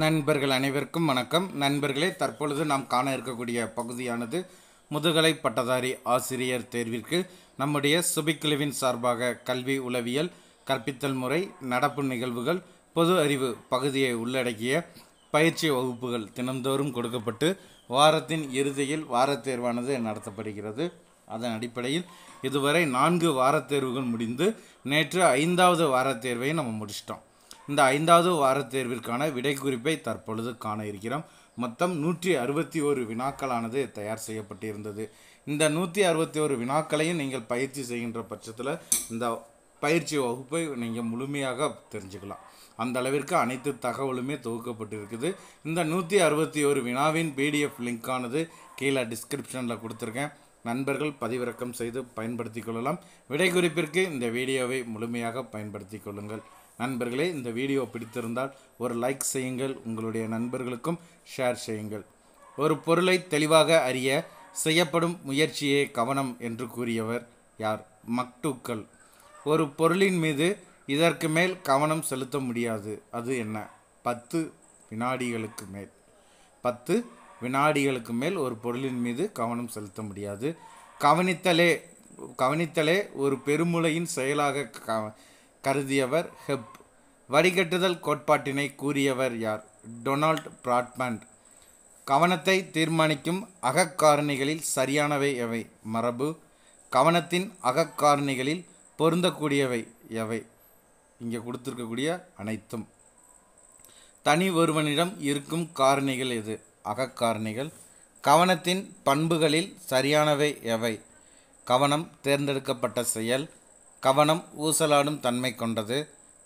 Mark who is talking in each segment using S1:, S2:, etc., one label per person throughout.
S1: நண்பர்கள் அனைவருக்கும் வணக்கம் நண்பர்களே தற்பொழுது நாம் காண இருக்கக்கூடிய பகுதியானது முதுகலை பட்டதாரி ஆசிரியர் தேர்விற்கு நம்முடைய சுபிக்குழுவின் சார்பாக கல்வி உளவியல் கற்பித்தல் முறை நடப்பு நிகழ்வுகள் பொது அறிவு பகுதியை உள்ளடக்கிய பயிற்சி வகுப்புகள் தினந்தோறும் கொடுக்கப்பட்டு வாரத்தின் இறுதியில் வாரத் தேர்வானது நடத்தப்படுகிறது அதன் அடிப்படையில் இதுவரை நான்கு வாரத் தேர்வுகள் முடிந்து நேற்று ஐந்தாவது வாரத் நம்ம முடிச்சிட்டோம் இந்த ஐந்தாவது வாரத் தேர்விற்கான விடை குறிப்பை தற்பொழுது காண இருக்கிறோம் மொத்தம் நூற்றி அறுபத்தி ஒரு வினாக்களானது தயார் செய்யப்பட்டிருந்தது இந்த நூற்றி அறுபத்தி ஒரு வினாக்களையும் நீங்கள் பயிற்சி செய்கின்ற பட்சத்தில் இந்த பயிற்சி வகுப்பை நீங்கள் முழுமையாக தெரிஞ்சுக்கலாம் அந்த அளவிற்கு அனைத்து தகவலுமே தொகுக்கப்பட்டிருக்குது இந்த நூற்றி அறுபத்தி ஒரு வினாவின் பிடிஎஃப் லிங்க்கானது கீழே டிஸ்கிரிப்ஷனில் கொடுத்துருக்கேன் நண்பர்கள் பதிவிறக்கம் செய்து பயன்படுத்தி கொள்ளலாம் விடை குறிப்பிற்கு இந்த வீடியோவை முழுமையாக பயன்படுத்தி கொள்ளுங்கள் நண்பர்களே இந்த வீடியோ பிடித்திருந்தால் ஒரு லைக் செய்யுங்கள் உங்களுடைய நண்பர்களுக்கும் ஷேர் செய்யுங்கள் ஒரு பொருளை தெளிவாக அறிய செய்யப்படும் முயற்சியே கவனம் என்று கூறியவர் யார் மக்டூக்கள் ஒரு பொருளின் மீது இதற்கு மேல் கவனம் செலுத்த முடியாது அது என்ன பத்து வினாடிகளுக்கு மேல் பத்து வினாடிகளுக்கு மேல் ஒரு பொருளின் மீது கவனம் செலுத்த முடியாது கவனித்தலே கவனித்தலே ஒரு பெருமுலையின் செயலாக க கருதியவர் ஹெப் வடிகட்டுதல் கோட்பாட்டினை கூறியவர் யார் டொனால்ட் பிராட்மண்ட் கவனத்தை தீர்மானிக்கும் அகக்காரணிகளில் சரியானவை எவை மரபு கவனத்தின் அகக்காரணிகளில் பொருந்தக்கூடியவை எவை இங்கே கொடுத்துருக்கக்கூடிய அனைத்தும் தனி ஒருவனிடம் இருக்கும் காரணிகள் எது அகக்காரணிகள் கவனத்தின் பண்புகளில் சரியானவை எவை கவனம் தேர்ந்தெடுக்கப்பட்ட செயல் கவனம் ஊசலாடும் தன்மை கொண்டது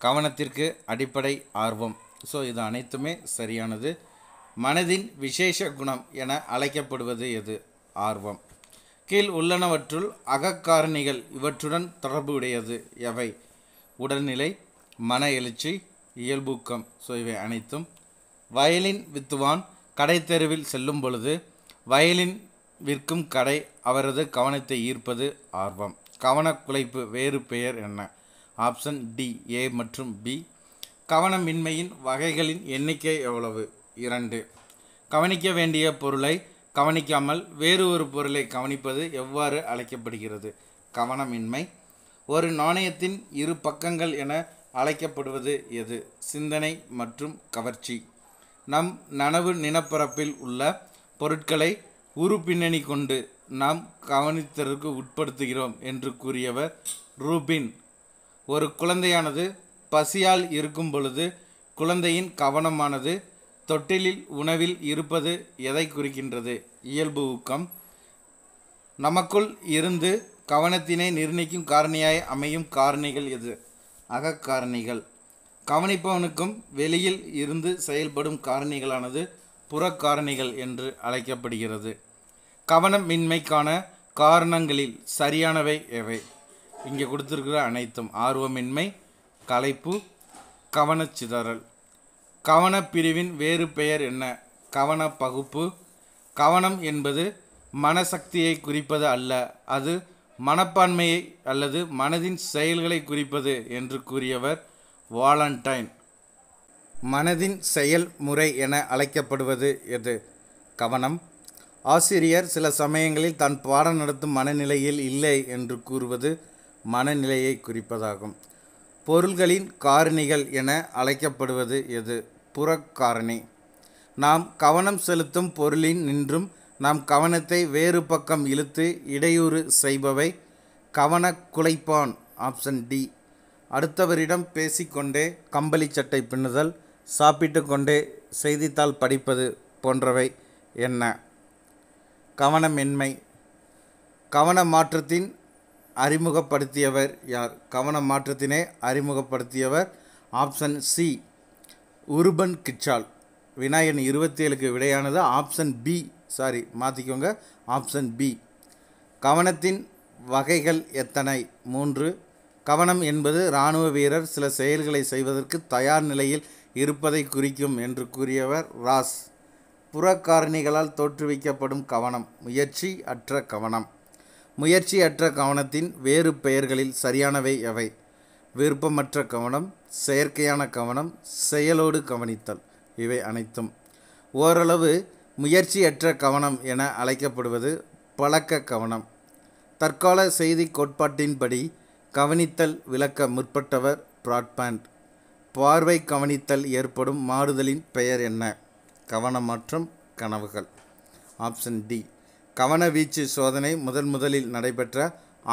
S1: கவனத்திற்கு அடிப்படை ஆர்வம் ஸோ இது அனைத்துமே சரியானது மனதின் விசேஷ குணம் என அழைக்கப்படுவது எது ஆர்வம் கீழ் உள்ளனவற்றுள் அகக்காரணிகள் இவற்றுடன் தொடர்புடையது எவை உடல்நிலை மன எழுச்சி இயல்பூக்கம் ஸோ இவை அனைத்தும் வயலின் வித்துவான் கடை தெருவில் செல்லும் பொழுது வயலின் விற்கும் கடை அவரது கவனத்தை ஈர்ப்பது ஆர்வம் கவனக்குலைப்பு வேறு பெயர் என்ன ஆப்ஷன் டி ஏ மற்றும் பி கவனமின்மையின் வகைகளின் எண்ணிக்கை எவ்வளவு இரண்டு கவனிக்க வேண்டிய பொருளை கவனிக்காமல் வேறு ஒரு பொருளை கவனிப்பது எவ்வாறு அழைக்கப்படுகிறது கவனமின்மை ஒரு நாணயத்தின் இரு பக்கங்கள் என அழைக்கப்படுவது எது சிந்தனை மற்றும் கவர்ச்சி நம் நனவு நினப்பரப்பில் உள்ள பொருட்களை உரு பின்னணி கொண்டு நாம் கவனித்தற்கு உட்படுத்துகிறோம் என்று கூறியவர் ரூபின் ஒரு குழந்தையானது பசியால் இருக்கும் பொழுது குழந்தையின் கவனமானது தொட்டிலில் உணவில் இருப்பது எதை குறிக்கின்றது இயல்பு ஊக்கம் நமக்குள் இருந்து கவனத்தினை நிர்ணயிக்கும் காரணியாய் அமையும் காரணிகள் எது அகக்காரணிகள் கவனிப்பவனுக்கும் வெளியில் இருந்து செயல்படும் காரணிகளானது புறக்காரணிகள் என்று அழைக்கப்படுகிறது கவனமின்மைக்கான காரணங்களில் சரியானவை எவை இங்கே கொடுத்துருக்குற அனைத்தும் ஆர்வமின்மை கலைப்பு கவனச்சிதறல் கவனப்பிரிவின் வேறு பெயர் என்ன கவன பகுப்பு கவனம் என்பது மனசக்தியை குறிப்பது அல்ல அது மனப்பான்மையை அல்லது மனதின் செயல்களை குறிப்பது என்று கூறியவர் வாலண்டைன் மனதின் செயல்முறை என அழைக்கப்படுவது எது கவனம் ஆசிரியர் சில சமயங்களில் தன் பாடம் நடத்தும் மனநிலையில் இல்லை என்று கூறுவது மனநிலையை குறிப்பதாகும் பொருள்களின் காரணிகள் என அழைக்கப்படுவது எது புறக்காரணி நாம் கவனம் செலுத்தும் பொருளின் நின்றும் நாம் கவனத்தை வேறு பக்கம் இழுத்து இடையூறு செய்பவை கவன குலைப்பான் ஆப்ஷன் டி அடுத்தவரிடம் பேசிக்கொண்டே கம்பளி சட்டை பின்னுதல் சாப்பிட்டு கொண்டே செய்தித்தாள் படிப்பது போன்றவை என்ன கவனமின்மை கவன மாற்றத்தின் அறிமுகப்படுத்தியவர் யார் கவன மாற்றத்தினை அறிமுகப்படுத்தியவர் ஆப்ஷன் சி உருபன் கிச்சால் விநாயகன் இருபத்தி ஏழுக்கு விடையானது ஆப்ஷன் பி சாரி மாற்றிக்கோங்க ஆப்ஷன் பி கவனத்தின் வகைகள் எத்தனை மூன்று கவனம் என்பது இராணுவ வீரர் சில செயல்களை செய்வதற்கு தயார் நிலையில் இருப்பதை குறிக்கும் என்று கூறியவர் ராஸ் புறக்காரணிகளால் தோற்றுவிக்கப்படும் கவனம் முயற்சி அற்ற கவனம் முயற்சியற்ற கவனத்தின் வேறு பெயர்களில் சரியானவை எவை விருப்பமற்ற கவனம் செயற்கையான கவனம் செயலோடு கவனித்தல் இவை அனைத்தும் ஓரளவு முயற்சியற்ற கவனம் என அழைக்கப்படுவது பழக்க கவனம் தற்கால செய்தி கோட்பாட்டின்படி கவனித்தல் விளக்க முற்பட்டவர் பிராட்பேண்ட் பார்வை கவனித்தல் ஏற்படும் மாறுதலின் பெயர் என்ன கவனமாற்றம் கனவுகள் ஆப்ஷன் டி கவன வீச்சு சோதனை முதன் முதலில் நடைபெற்ற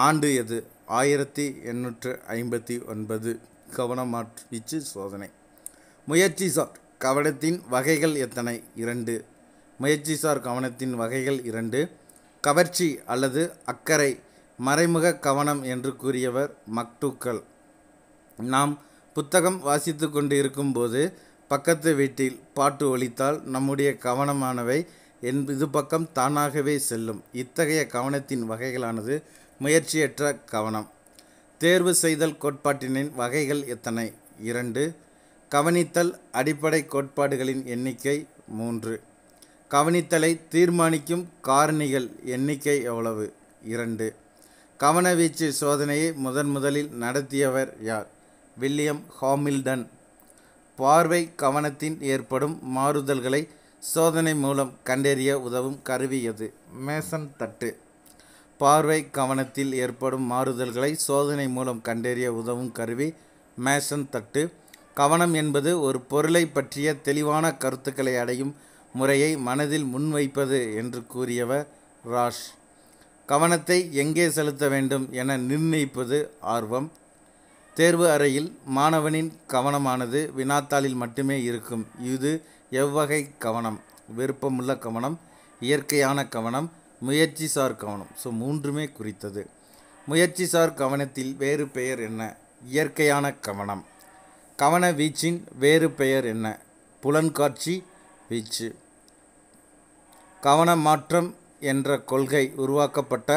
S1: ஆண்டு எது ஆயிரத்தி எண்ணூற்று ஐம்பத்தி ஒன்பது கவனமாற்று சோதனை முயற்சி சார் கவனத்தின் வகைகள் எத்தனை இரண்டு முயற்சிசார் கவனத்தின் வகைகள் இரண்டு கவர்ச்சி அல்லது அக்கறை மறைமுக கவனம் என்று கூறியவர் மக்டூக்கள் நாம் புத்தகம் வாசித்து கொண்டு இருக்கும்போது பக்கத்து வீட்டில் பாட்டு ஒலித்தால் நம்முடைய கவனமானவை என்பது பக்கம் தானாகவே செல்லும் இத்தகைய கவனத்தின் வகைகளானது முயற்சியற்ற கவனம் தேர்வு செய்தல் கோட்பாட்டினின் வகைகள் எத்தனை இரண்டு கவனித்தல் அடிப்படை கோட்பாடுகளின் எண்ணிக்கை மூன்று கவனித்தலை தீர்மானிக்கும் காரணிகள் எண்ணிக்கை எவ்வளவு இரண்டு கவனவீச்சு சோதனையை முதன் முதலில் நடத்தியவர் யார் வில்லியம் ஹாமில்டன் பார்வை கவனத்தின் ஏற்படும் மாறுதல்களை சோதனை மூலம் கண்டறிய உதவும் கருவி எது மேசன் தட்டு பார்வை கவனத்தில் ஏற்படும் மாறுதல்களை சோதனை மூலம் கண்டறிய உதவும் கருவி மேசன் தட்டு கவனம் என்பது ஒரு பொருளை பற்றிய தெளிவான கருத்துக்களை அடையும் முறையை மனதில் முன்வைப்பது என்று கூறியவர் ராஷ் கவனத்தை எங்கே செலுத்த வேண்டும் என நிர்ணயிப்பது ஆர்வம் தேர்வு அறையில் மாணவனின் கவனமானது வினாத்தாளில் மட்டுமே இருக்கும் இது எவ்வகை கவனம் விருப்பமுள்ள கவனம் இயற்கையான கவனம் முயற்சிசார் கவனம் ஸோ மூன்றுமே குறித்தது முயற்சிசார் கவனத்தில் வேறு பெயர் என்ன இயற்கையான கவனம் கவன வீச்சின் வேறு பெயர் என்ன புலன்காட்சி வீச்சு கவன மாற்றம் என்ற கொள்கை உருவாக்கப்பட்ட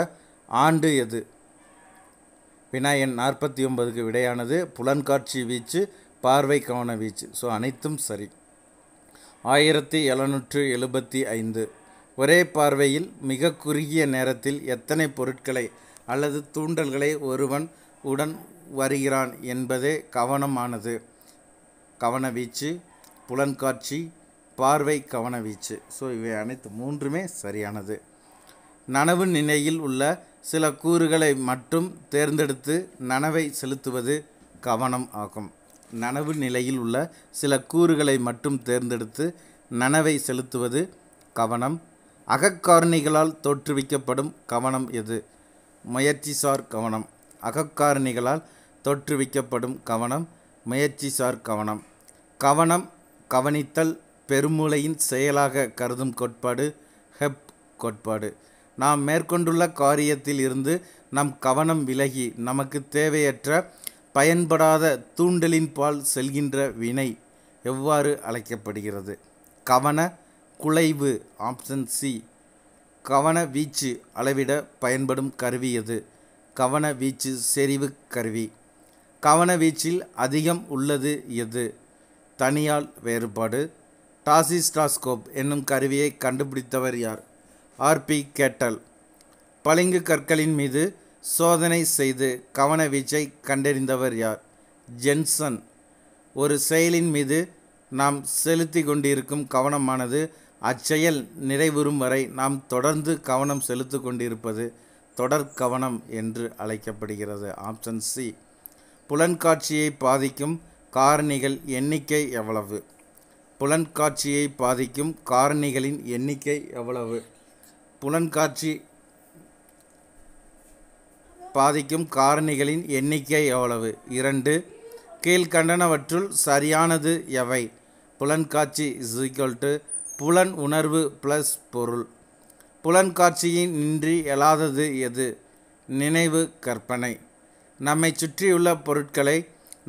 S1: ஆண்டு எது வினா எண் நாற்பத்தி ஒன்பதுக்கு விடையானது புலன்காட்சி வீச்சு பார்வை கவன வீச்சு ஸோ அனைத்தும் சரி ஆயிரத்தி எழுநூற்று எழுபத்தி ஐந்து ஒரே பார்வையில் மிக குறுகிய நேரத்தில் எத்தனை பொருட்களை அல்லது தூண்டல்களை ஒருவன் உடன் வருகிறான் என்பதே கவனமானது கவனவீச்சு புலன்காட்சி பார்வை கவனவீச்சு ஸோ இவை அனைத்து மூன்றுமே சரியானது நனவு நிலையில் உள்ள சில கூறுகளை மட்டும் தேர்ந்தெடுத்து நனவை செலுத்துவது கவனம் ஆகும் நனவு நிலையில் உள்ள சில கூறுகளை மட்டும் தேர்ந்தெடுத்து நனவை செலுத்துவது கவனம் அகக்காரணிகளால் தோற்றுவிக்கப்படும் கவனம் எது முயற்சிசார் கவனம் அகக்காரணிகளால் தோற்றுவிக்கப்படும் கவனம் முயற்சிசார் கவனம் கவனம் கவனித்தல் பெருமூளையின் செயலாக கருதும் கோட்பாடு ஹெப் கோட்பாடு நாம் மேற்கொண்டுள்ள காரியத்தில் இருந்து நம் கவனம் விலகி நமக்கு தேவையற்ற பயன்படாத தூண்டலின் பால் செல்கின்ற வினை எவ்வாறு அழைக்கப்படுகிறது கவன குலைவு ஆப்ஷன் சி கவன வீச்சு அளவிட பயன்படும் கருவி எது கவன வீச்சு செறிவு கருவி கவன வீச்சில் அதிகம் உள்ளது எது தனியால் வேறுபாடு டாசிஸ்டாஸ்கோப் என்னும் கருவியை கண்டுபிடித்தவர் யார் ஆர்பி கேட்டல் பளிங்கு கற்களின் மீது சோதனை செய்து கவன வீச்சை கண்டறிந்தவர் யார் ஜென்சன் ஒரு செயலின் மீது நாம் செலுத்தி கொண்டிருக்கும் கவனமானது அச்செயல் நிறைவுறும் வரை நாம் தொடர்ந்து கவனம் செலுத்து கொண்டிருப்பது தொடர் கவனம் என்று அழைக்கப்படுகிறது ஆப்ஷன் சி புலன்காட்சியை பாதிக்கும் காரணிகள் எண்ணிக்கை எவ்வளவு புலன்காட்சியை பாதிக்கும் காரணிகளின் எண்ணிக்கை எவ்வளவு புலன்காட்சி பாதிக்கும் காரணிகளின் எண்ணிக்கை எவ்வளவு இரண்டு கீழ்கண்டனவற்றுள் சரியானது எவை புலன்காட்சி இஸ் டு புலன் உணர்வு ப்ளஸ் பொருள் புலன்காட்சியின் இன்றி எழாதது எது நினைவு கற்பனை நம்மை சுற்றியுள்ள பொருட்களை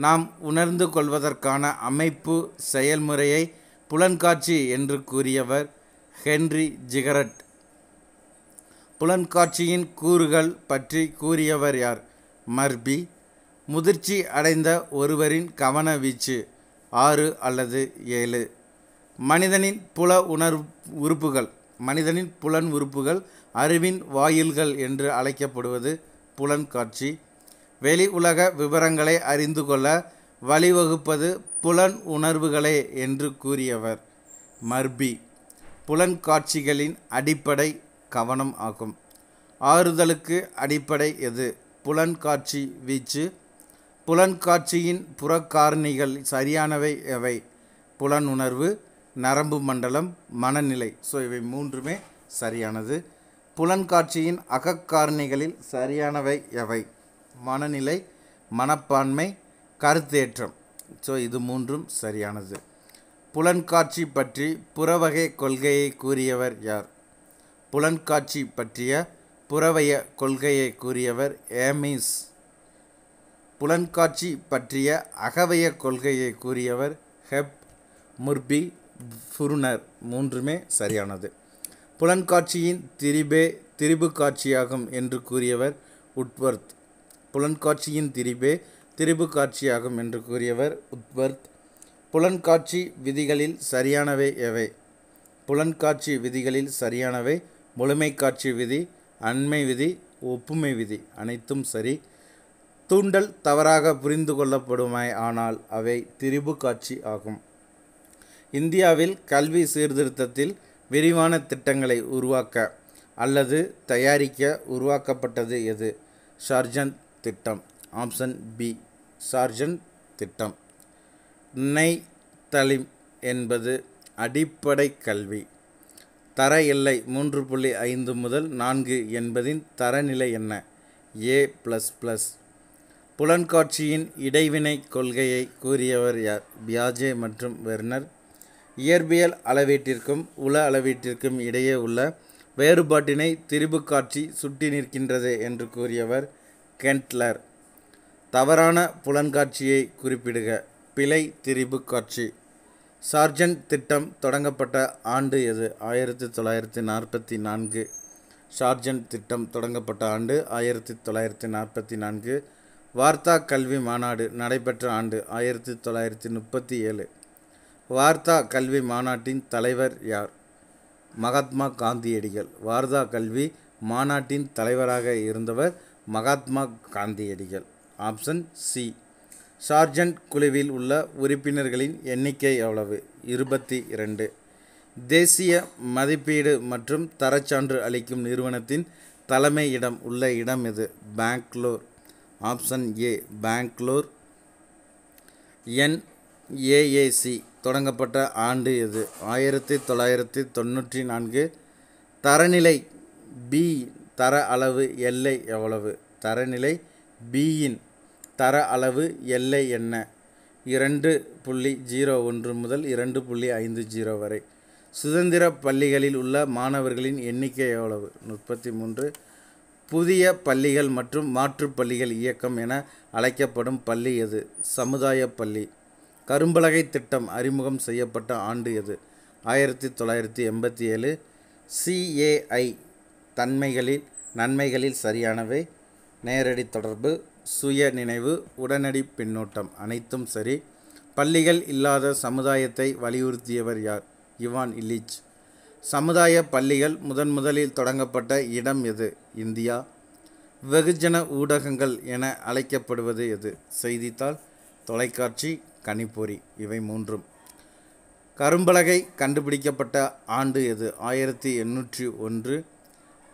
S1: நாம் உணர்ந்து கொள்வதற்கான அமைப்பு செயல்முறையை புலன்காட்சி என்று கூறியவர் ஹென்றி ஜிகரட் புலன்காட்சியின் கூறுகள் பற்றி கூறியவர் யார் மர்பி முதிர்ச்சி அடைந்த ஒருவரின் கவன வீச்சு ஆறு அல்லது ஏழு மனிதனின் புல உணர் உறுப்புகள் மனிதனின் புலன் உறுப்புகள் அறிவின் வாயில்கள் என்று அழைக்கப்படுவது புலன்காட்சி வெளி உலக விவரங்களை அறிந்து கொள்ள வழிவகுப்பது புலன் உணர்வுகளே என்று கூறியவர் மர்பி புலன்காட்சிகளின் அடிப்படை கவனம் ஆகும் ஆறுதலுக்கு அடிப்படை எது புலன்காட்சி வீச்சு புலன்காட்சியின் புறக்காரணிகள் சரியானவை எவை புலனுணர்வு நரம்பு மண்டலம் மனநிலை ஸோ இவை மூன்றுமே சரியானது புலன்காட்சியின் அகக்காரணிகளில் சரியானவை எவை மனநிலை மனப்பான்மை கருத்தேற்றம் ஸோ இது மூன்றும் சரியானது புலன்காட்சி பற்றி புறவகை கொள்கையை கூறியவர் யார் புலன்காட்சி பற்றிய புறவய கொள்கையை கூறியவர் ஏமிஸ் புலன்காட்சி பற்றிய அகவய கொள்கையை கூறியவர் ஹெப் முர்பி ஃபுருனர் மூன்றுமே சரியானது புலன்காட்சியின் திரிபே திரிபு காட்சியாகும் என்று கூறியவர் உட்வர்த் புலன்காட்சியின் திரிபே திரிபு காட்சியாகும் என்று கூறியவர் உட்வர்த் புலன்காட்சி விதிகளில் சரியானவை எவை புலன்காட்சி விதிகளில் சரியானவை முழுமை காட்சி விதி அண்மை விதி ஒப்புமை விதி அனைத்தும் சரி தூண்டல் தவறாக புரிந்து கொள்ளப்படுமே ஆனால் அவை திரிபு காட்சி ஆகும் இந்தியாவில் கல்வி சீர்திருத்தத்தில் விரிவான திட்டங்களை உருவாக்க அல்லது தயாரிக்க உருவாக்கப்பட்டது எது ஷார்ஜன் திட்டம் ஆப்ஷன் பி ஷார்ஜன் திட்டம் நெய் தலிம் என்பது அடிப்படை கல்வி தர எல்லை மூன்று புள்ளி ஐந்து முதல் நான்கு என்பதின் தரநிலை என்ன ஏ ப்ளஸ் ப்ளஸ் புலன்காட்சியின் இடைவினை கொள்கையை கூறியவர் யார் பியாஜே மற்றும் வெர்னர் இயற்பியல் அளவீட்டிற்கும் உள அளவீட்டிற்கும் இடையே உள்ள வேறுபாட்டினை திரிபு காட்சி சுட்டி நிற்கின்றது என்று கூறியவர் கென்ட்லர் தவறான புலன்காட்சியை குறிப்பிடுக பிழை திரிபு காட்சி சார்ஜன்ட் திட்டம் தொடங்கப்பட்ட ஆண்டு எது ஆயிரத்தி தொள்ளாயிரத்தி நாற்பத்தி நான்கு சார்ஜன்ட் திட்டம் தொடங்கப்பட்ட ஆண்டு ஆயிரத்தி தொள்ளாயிரத்தி நாற்பத்தி நான்கு வார்த்தா கல்வி மாநாடு நடைபெற்ற ஆண்டு ஆயிரத்தி தொள்ளாயிரத்தி முப்பத்தி ஏழு வார்த்தா கல்வி மாநாட்டின் தலைவர் யார் மகாத்மா காந்தியடிகள் வார்தா கல்வி மாநாட்டின் தலைவராக இருந்தவர் மகாத்மா காந்தியடிகள் ஆப்ஷன் சி சார்ஜன்ட் குழுவில் உள்ள உறுப்பினர்களின் எண்ணிக்கை எவ்வளவு இருபத்தி இரண்டு தேசிய மதிப்பீடு மற்றும் தரச்சான்று அளிக்கும் நிறுவனத்தின் தலைமையிடம் உள்ள இடம் எது பேங்களூர் ஆப்ஷன் ஏ என் என்ஏஏசி தொடங்கப்பட்ட ஆண்டு எது ஆயிரத்தி தொள்ளாயிரத்தி தொண்ணூற்றி நான்கு தரநிலை பி தர அளவு எல்லை எவ்வளவு தரநிலை பியின் தர அளவு எல்லை என்ன இரண்டு புள்ளி ஜீரோ ஒன்று முதல் இரண்டு புள்ளி ஐந்து ஜீரோ வரை சுதந்திர பள்ளிகளில் உள்ள மாணவர்களின் எண்ணிக்கை எவ்வளவு முப்பத்தி மூன்று புதிய பள்ளிகள் மற்றும் மாற்றுப் பள்ளிகள் இயக்கம் என அழைக்கப்படும் பள்ளி எது சமுதாய பள்ளி கரும்பலகை திட்டம் அறிமுகம் செய்யப்பட்ட ஆண்டு எது ஆயிரத்தி தொள்ளாயிரத்தி எண்பத்தி ஏழு சிஏஐ தன்மைகளில் நன்மைகளில் சரியானவை நேரடி தொடர்பு சுய நினைவு உடனடி பின்னோட்டம் அனைத்தும் சரி பள்ளிகள் இல்லாத சமுதாயத்தை வலியுறுத்தியவர் யார் இவான் இல்லிச் சமுதாய பள்ளிகள் முதன் முதலில் தொடங்கப்பட்ட இடம் எது இந்தியா வெகுஜன ஊடகங்கள் என அழைக்கப்படுவது எது செய்தித்தாள் தொலைக்காட்சி கணிப்பொறி இவை மூன்றும் கரும்பலகை கண்டுபிடிக்கப்பட்ட ஆண்டு எது ஆயிரத்தி எண்ணூற்றி ஒன்று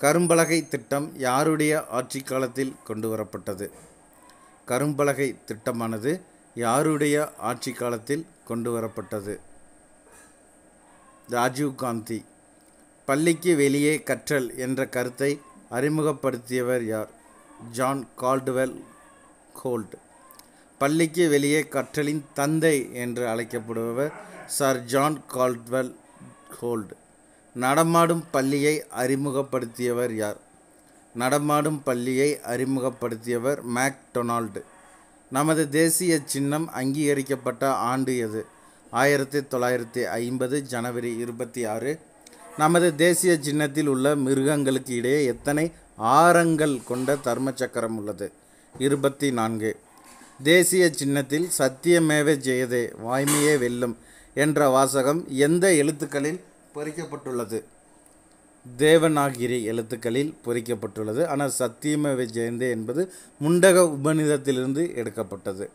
S1: கரும்பலகை திட்டம் யாருடைய ஆட்சி காலத்தில் கொண்டு வரப்பட்டது கரும்பலகை திட்டமானது யாருடைய ஆட்சி காலத்தில் கொண்டு வரப்பட்டது ராஜீவ் காந்தி பள்ளிக்கு வெளியே கற்றல் என்ற கருத்தை அறிமுகப்படுத்தியவர் யார் ஜான் கால்டுவெல் கோல்டு பள்ளிக்கு வெளியே கற்றலின் தந்தை என்று அழைக்கப்படுபவர் சார் ஜான் கால்ட்வெல் கோல்டு நடமாடும் பள்ளியை அறிமுகப்படுத்தியவர் யார் நடமாடும் பள்ளியை அறிமுகப்படுத்தியவர் மேக் டொனால்டு நமது தேசிய சின்னம் அங்கீகரிக்கப்பட்ட ஆண்டு எது ஆயிரத்தி தொள்ளாயிரத்தி ஐம்பது ஜனவரி இருபத்தி ஆறு நமது தேசிய சின்னத்தில் உள்ள மிருகங்களுக்கு இடையே எத்தனை ஆரங்கள் கொண்ட தர்ம சக்கரம் உள்ளது இருபத்தி நான்கு தேசிய சின்னத்தில் சத்தியமேவே ஜெயதே வாய்மையே வெல்லும் என்ற வாசகம் எந்த எழுத்துக்களில் பொறிக்கப்பட்டுள்ளது தேவநாகிரி எழுத்துக்களில் பொறிக்கப்பட்டுள்ளது ஆனால் சத்தியமேவ ஜெயந்தி என்பது முண்டக உபநிதத்திலிருந்து எடுக்கப்பட்டது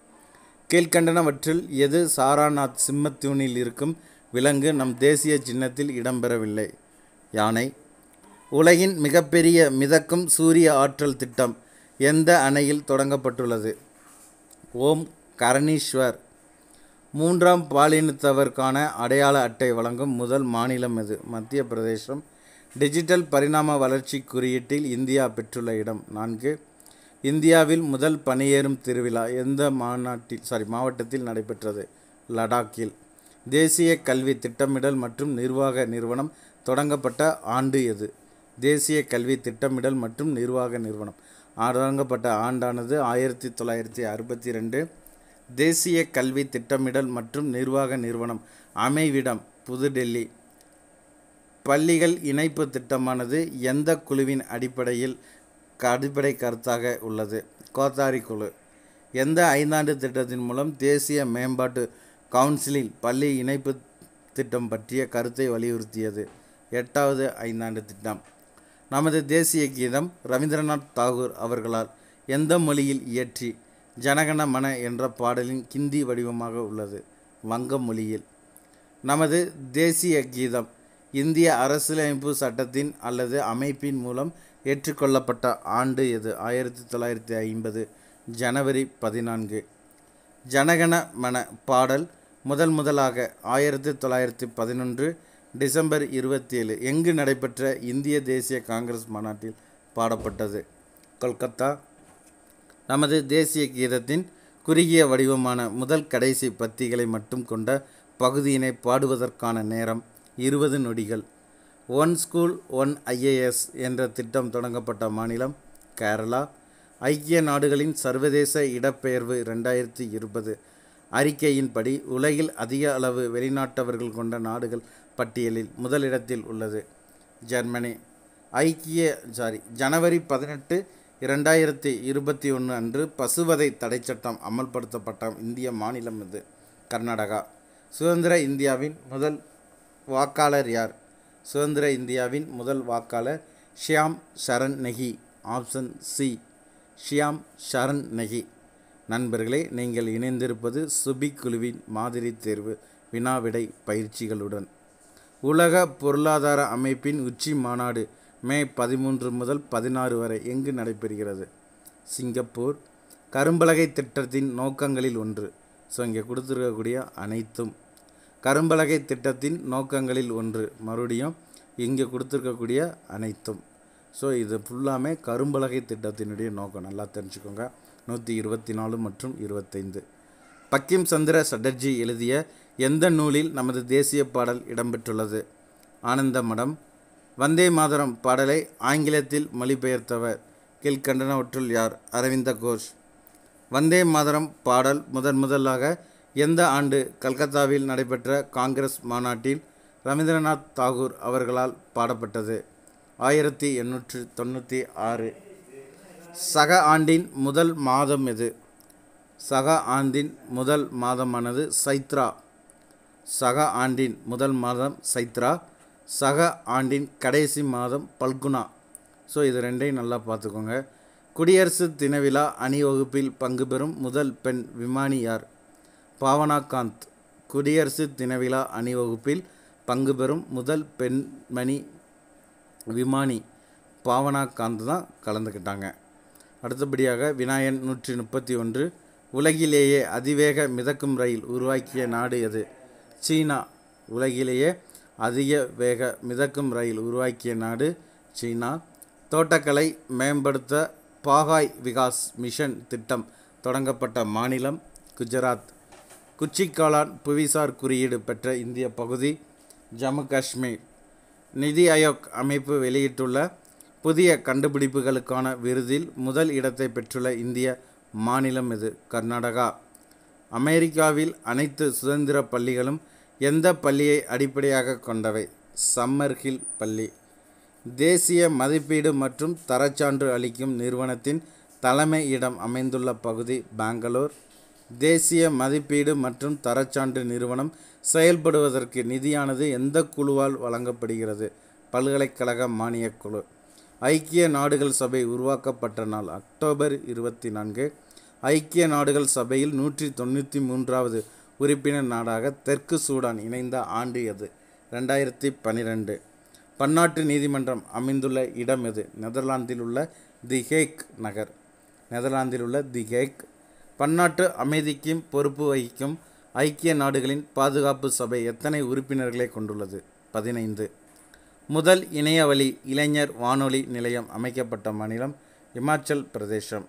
S1: கீழ்கண்டனவற்றில் எது சாராநாத் சிம்மத்தூணில் இருக்கும் விலங்கு நம் தேசிய சின்னத்தில் இடம்பெறவில்லை யானை உலகின் மிகப்பெரிய மிதக்கும் சூரிய ஆற்றல் திட்டம் எந்த அணையில் தொடங்கப்பட்டுள்ளது ஓம் கரணீஸ்வர் மூன்றாம் பாலினத்தவருக்கான அடையாள அட்டை வழங்கும் முதல் மாநிலம் எது மத்திய பிரதேசம் டிஜிட்டல் பரிணாம வளர்ச்சி குறியீட்டில் இந்தியா பெற்றுள்ள இடம் நான்கு இந்தியாவில் முதல் பணியேறும் திருவிழா எந்த மாநாட்டில் சாரி மாவட்டத்தில் நடைபெற்றது லடாக்கில் தேசிய கல்வி திட்டமிடல் மற்றும் நிர்வாக நிறுவனம் தொடங்கப்பட்ட ஆண்டு எது தேசிய கல்வி திட்டமிடல் மற்றும் நிர்வாக நிறுவனம் தொடங்கப்பட்ட ஆண்டானது ஆயிரத்தி தொள்ளாயிரத்தி அறுபத்தி ரெண்டு தேசிய கல்வி திட்டமிடல் மற்றும் நிர்வாக நிறுவனம் அமைவிடம் புதுடெல்லி பள்ளிகள் இணைப்பு திட்டமானது எந்த குழுவின் அடிப்படையில் அடிப்படை கருத்தாக உள்ளது கோத்தாரி குழு எந்த ஐந்தாண்டு திட்டத்தின் மூலம் தேசிய மேம்பாட்டு கவுன்சிலில் பள்ளி இணைப்பு திட்டம் பற்றிய கருத்தை வலியுறுத்தியது எட்டாவது ஐந்தாண்டு திட்டம் நமது தேசிய கீதம் ரவீந்திரநாத் தாகூர் அவர்களால் எந்த மொழியில் இயற்றி ஜனகண மன என்ற பாடலின் கிந்தி வடிவமாக உள்ளது வங்க மொழியில் நமது தேசிய கீதம் இந்திய அரசியலமைப்பு சட்டத்தின் அல்லது அமைப்பின் மூலம் ஏற்றுக்கொள்ளப்பட்ட ஆண்டு எது ஆயிரத்தி தொள்ளாயிரத்தி ஐம்பது ஜனவரி பதினான்கு ஜனகண மன பாடல் முதன் முதலாக ஆயிரத்தி தொள்ளாயிரத்தி பதினொன்று டிசம்பர் இருபத்தி ஏழு எங்கு நடைபெற்ற இந்திய தேசிய காங்கிரஸ் மாநாட்டில் பாடப்பட்டது கொல்கத்தா நமது தேசிய கீதத்தின் குறுகிய வடிவமான முதல் கடைசி பத்திகளை மட்டும் கொண்ட பகுதியினை பாடுவதற்கான நேரம் இருபது நொடிகள் ஒன் ஸ்கூல் ஒன் ஐஏஎஸ் என்ற திட்டம் தொடங்கப்பட்ட மாநிலம் கேரளா ஐக்கிய நாடுகளின் சர்வதேச இடப்பெயர்வு ரெண்டாயிரத்தி இருபது அறிக்கையின்படி உலகில் அதிக அளவு வெளிநாட்டவர்கள் கொண்ட நாடுகள் பட்டியலில் முதலிடத்தில் உள்ளது ஜெர்மனி ஐக்கிய சாரி ஜனவரி பதினெட்டு இரண்டாயிரத்தி இருபத்தி ஒன்று அன்று பசுவதை தடை சட்டம் அமல்படுத்தப்பட்ட இந்திய மாநிலம் இது கர்நாடகா சுதந்திர இந்தியாவின் முதல் வாக்காளர் யார் சுதந்திர இந்தியாவின் முதல் வாக்காளர் ஷியாம் ஷரண் நெகி ஆப்ஷன் சி ஷியாம் ஷரண் நெகி நண்பர்களே நீங்கள் இணைந்திருப்பது சுபிக் குழுவின் மாதிரி தேர்வு வினாவிடை பயிற்சிகளுடன் உலக பொருளாதார அமைப்பின் உச்சி மாநாடு மே பதிமூன்று முதல் பதினாறு வரை எங்கு நடைபெறுகிறது சிங்கப்பூர் கரும்பலகை திட்டத்தின் நோக்கங்களில் ஒன்று ஸோ இங்கே கொடுத்துருக்கக்கூடிய அனைத்தும் கரும்பலகை திட்டத்தின் நோக்கங்களில் ஒன்று மறுபடியும் இங்கே கொடுத்துருக்கக்கூடிய அனைத்தும் ஸோ இது ஃபுல்லாமே கரும்பலகை திட்டத்தினுடைய நோக்கம் நல்லா தெரிஞ்சுக்கோங்க நூற்றி இருபத்தி நாலு மற்றும் இருபத்தைந்து பக்கிம் சந்திர சட்டர்ஜி எழுதிய எந்த நூலில் நமது தேசிய பாடல் இடம்பெற்றுள்ளது ஆனந்த மடம் வந்தே மாதரம் பாடலை ஆங்கிலத்தில் மொழிபெயர்த்தவர் கீழ்கண்டனவற்றுள் யார் அரவிந்த கோஷ் வந்தே மாதரம் பாடல் முதன் முதலாக எந்த ஆண்டு கல்கத்தாவில் நடைபெற்ற காங்கிரஸ் மாநாட்டில் ரவீந்திரநாத் தாகூர் அவர்களால் பாடப்பட்டது ஆயிரத்தி எண்ணூற்று தொண்ணூற்றி ஆறு சக ஆண்டின் முதல் மாதம் எது சக ஆண்டின் முதல் மாதமானது சைத்ரா சக ஆண்டின் முதல் மாதம் சைத்ரா சக ஆண்டின் கடைசி மாதம் பல்குனா ஸோ இது ரெண்டையும் நல்லா பார்த்துக்கோங்க குடியரசு தின விழா அணிவகுப்பில் பங்கு பெறும் முதல் பெண் விமானி யார் பாவனாகாந்த் குடியரசு தினவிழா அணிவகுப்பில் பங்கு பெறும் முதல் பெண்மணி விமானி பாவனாகாந்த் தான் கலந்துக்கிட்டாங்க அடுத்தபடியாக விநாயகன் நூற்றி முப்பத்தி ஒன்று உலகிலேயே அதிவேக மிதக்கும் ரயில் உருவாக்கிய நாடு எது சீனா உலகிலேயே அதிக வேக மிதக்கும் ரயில் உருவாக்கிய நாடு சீனா தோட்டக்கலை மேம்படுத்த பாகாய் விகாஸ் மிஷன் திட்டம் தொடங்கப்பட்ட மாநிலம் குஜராத் குச்சிக்காளான் புவிசார் குறியீடு பெற்ற இந்திய பகுதி ஜம்மு காஷ்மீர் நிதி ஆயோக் அமைப்பு வெளியிட்டுள்ள புதிய கண்டுபிடிப்புகளுக்கான விருதில் முதல் இடத்தை பெற்றுள்ள இந்திய மாநிலம் இது கர்நாடகா அமெரிக்காவில் அனைத்து சுதந்திர பள்ளிகளும் எந்த பள்ளியை அடிப்படையாக கொண்டவை சம்மர் ஹில் பள்ளி தேசிய மதிப்பீடு மற்றும் தரச்சான்று அளிக்கும் நிறுவனத்தின் தலைமையிடம் அமைந்துள்ள பகுதி பெங்களூர் தேசிய மதிப்பீடு மற்றும் தரச்சான்று நிறுவனம் செயல்படுவதற்கு நிதியானது எந்த குழுவால் வழங்கப்படுகிறது பல்கலைக்கழக மானியக் குழு ஐக்கிய நாடுகள் சபை உருவாக்கப்பட்ட நாள் அக்டோபர் இருபத்தி நான்கு ஐக்கிய நாடுகள் சபையில் நூற்றி தொண்ணூற்றி மூன்றாவது உறுப்பினர் நாடாக தெற்கு சூடான் இணைந்த ஆண்டு எது ரெண்டாயிரத்தி பன்னிரெண்டு பன்னாட்டு நீதிமன்றம் அமைந்துள்ள இடம் எது நெதர்லாந்தில் உள்ள தி ஹேக் நகர் நெதர்லாந்தில் உள்ள தி ஹேக் பன்னாட்டு அமைதிக்கும் பொறுப்பு வகிக்கும் ஐக்கிய நாடுகளின் பாதுகாப்பு சபை எத்தனை உறுப்பினர்களை கொண்டுள்ளது பதினைந்து முதல் இணையவழி இளைஞர் வானொலி நிலையம் அமைக்கப்பட்ட மாநிலம் இமாச்சல் பிரதேசம்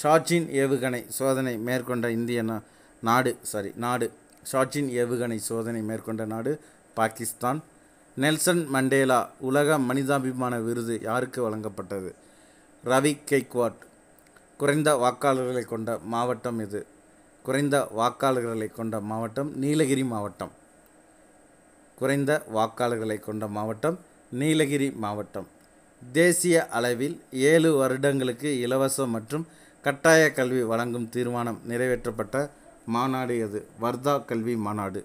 S1: ஷாச்சின் ஏவுகணை சோதனை மேற்கொண்ட இந்திய நாடு சாரி நாடு ஷாச்சின் ஏவுகணை சோதனை மேற்கொண்ட நாடு பாகிஸ்தான் நெல்சன் மண்டேலா உலக மனிதாபிமான விருது யாருக்கு வழங்கப்பட்டது ரவி கெய்க்வாட் குறைந்த வாக்காளர்களை கொண்ட மாவட்டம் இது குறைந்த வாக்காளர்களை கொண்ட மாவட்டம் நீலகிரி மாவட்டம் குறைந்த வாக்காளர்களை கொண்ட மாவட்டம் நீலகிரி மாவட்டம் தேசிய அளவில் ஏழு வருடங்களுக்கு இலவச மற்றும் கட்டாய கல்வி வழங்கும் தீர்மானம் நிறைவேற்றப்பட்ட மாநாடு இது வர்தா கல்வி மாநாடு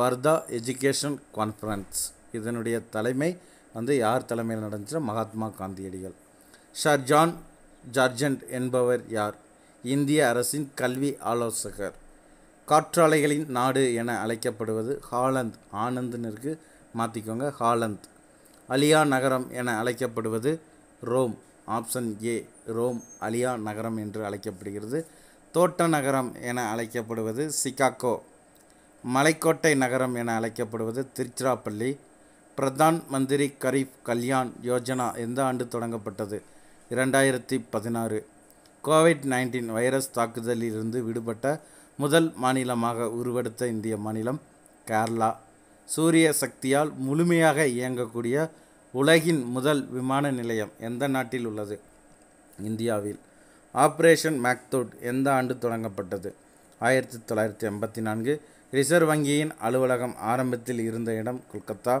S1: வர்தா எஜுகேஷன் கான்ஃபரன்ஸ் இதனுடைய தலைமை வந்து யார் தலைமையில் நடந்துச்சுன்னா மகாத்மா காந்தியடிகள் ஷார்ஜான் ஜான் ஜார்ஜண்ட் என்பவர் யார் இந்திய அரசின் கல்வி ஆலோசகர் காற்றாலைகளின் நாடு என அழைக்கப்படுவது ஹாலந்த் ஆனந்த்னருக்கு மாற்றிக்கோங்க ஹாலந்த் அலியா நகரம் என அழைக்கப்படுவது ரோம் ஆப்ஷன் ஏ ரோம் அலியா நகரம் என்று அழைக்கப்படுகிறது தோட்ட நகரம் என அழைக்கப்படுவது சிகாகோ மலைக்கோட்டை நகரம் என அழைக்கப்படுவது திருச்சிராப்பள்ளி பிரதான் மந்திரி கரீப் கல்யாண் யோஜனா எந்த ஆண்டு தொடங்கப்பட்டது இரண்டாயிரத்தி பதினாறு கோவிட் நைன்டீன் வைரஸ் தாக்குதலில் இருந்து விடுபட்ட முதல் மாநிலமாக உருவெடுத்த இந்திய மாநிலம் கேரளா சூரிய சக்தியால் முழுமையாக இயங்கக்கூடிய உலகின் முதல் விமான நிலையம் எந்த நாட்டில் உள்ளது இந்தியாவில் ஆப்ரேஷன் மேக்தோட் எந்த ஆண்டு தொடங்கப்பட்டது ஆயிரத்தி தொள்ளாயிரத்தி எண்பத்தி நான்கு ரிசர்வ் வங்கியின் அலுவலகம் ஆரம்பத்தில் இருந்த இடம் கொல்கத்தா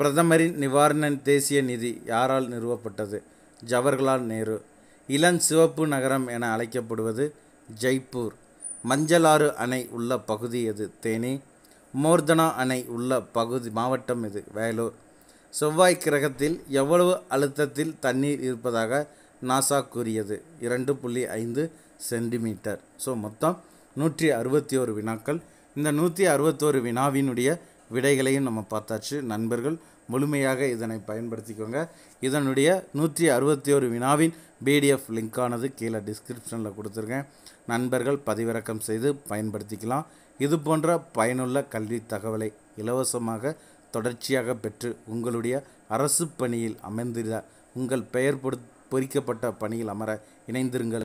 S1: பிரதமரின் நிவாரண தேசிய நிதி யாரால் நிறுவப்பட்டது ஜவஹர்லால் நேரு இளம் சிவப்பு நகரம் என அழைக்கப்படுவது ஜெய்ப்பூர் மஞ்சளாறு அணை உள்ள பகுதி எது தேனி மோர்தனா அணை உள்ள பகுதி மாவட்டம் இது வேலூர் செவ்வாய் கிரகத்தில் எவ்வளவு அழுத்தத்தில் தண்ணீர் இருப்பதாக நாசா கூறியது இரண்டு புள்ளி ஐந்து சென்டிமீட்டர் ஸோ மொத்தம் நூற்றி அறுபத்தி ஒரு வினாக்கள் இந்த நூற்றி அறுபத்தோரு வினாவினுடைய விடைகளையும் நம்ம பார்த்தாச்சு நண்பர்கள் முழுமையாக இதனை பயன்படுத்திக்கோங்க இதனுடைய நூற்றி அறுபத்தி ஒரு வினாவின் பிடிஎஃப் லிங்க்கானது கீழே டிஸ்கிரிப்ஷனில் கொடுத்துருக்கேன் நண்பர்கள் பதிவிறக்கம் செய்து பயன்படுத்திக்கலாம் இது போன்ற பயனுள்ள கல்வி தகவலை இலவசமாக தொடர்ச்சியாக பெற்று உங்களுடைய அரசு பணியில் அமர்ந்திட உங்கள் பெயர் பொறிக்கப்பட்ட பணியில் அமர இணைந்திருங்கள்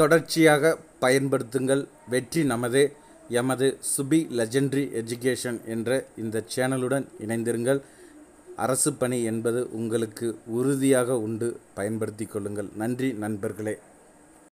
S1: தொடர்ச்சியாக பயன்படுத்துங்கள் வெற்றி நமது எமது சுபி லெஜெண்ட்ரி எஜுகேஷன் என்ற இந்த சேனலுடன் இணைந்திருங்கள் அரசு பணி என்பது உங்களுக்கு உறுதியாக உண்டு பயன்படுத்தி கொள்ளுங்கள் நன்றி நண்பர்களே